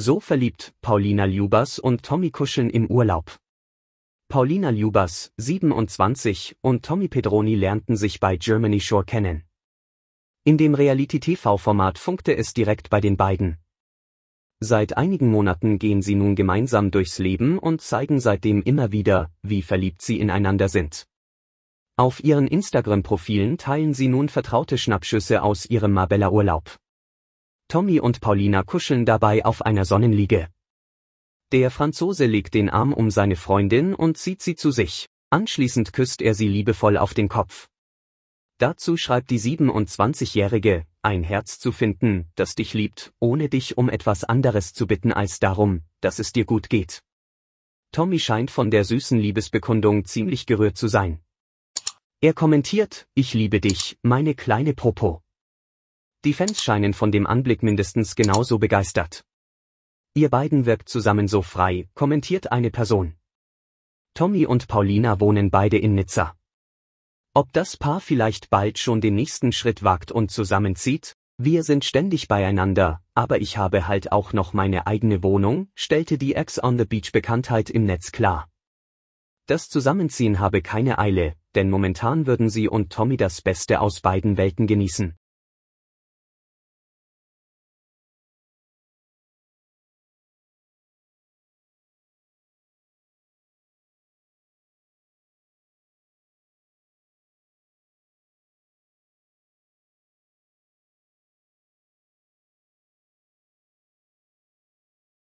So verliebt, Paulina Ljubas und Tommy kuscheln im Urlaub. Paulina Ljubas, 27, und Tommy Pedroni lernten sich bei Germany Shore kennen. In dem Reality-TV-Format funkte es direkt bei den beiden. Seit einigen Monaten gehen sie nun gemeinsam durchs Leben und zeigen seitdem immer wieder, wie verliebt sie ineinander sind. Auf ihren Instagram-Profilen teilen sie nun vertraute Schnappschüsse aus ihrem Marbella-Urlaub. Tommy und Paulina kuscheln dabei auf einer Sonnenliege. Der Franzose legt den Arm um seine Freundin und zieht sie zu sich. Anschließend küsst er sie liebevoll auf den Kopf. Dazu schreibt die 27-Jährige, ein Herz zu finden, das dich liebt, ohne dich um etwas anderes zu bitten als darum, dass es dir gut geht. Tommy scheint von der süßen Liebesbekundung ziemlich gerührt zu sein. Er kommentiert, ich liebe dich, meine kleine Popo. Die Fans scheinen von dem Anblick mindestens genauso begeistert. Ihr beiden wirkt zusammen so frei, kommentiert eine Person. Tommy und Paulina wohnen beide in Nizza. Ob das Paar vielleicht bald schon den nächsten Schritt wagt und zusammenzieht? Wir sind ständig beieinander, aber ich habe halt auch noch meine eigene Wohnung, stellte die Ex-on-the-Beach-Bekanntheit im Netz klar. Das Zusammenziehen habe keine Eile, denn momentan würden sie und Tommy das Beste aus beiden Welten genießen.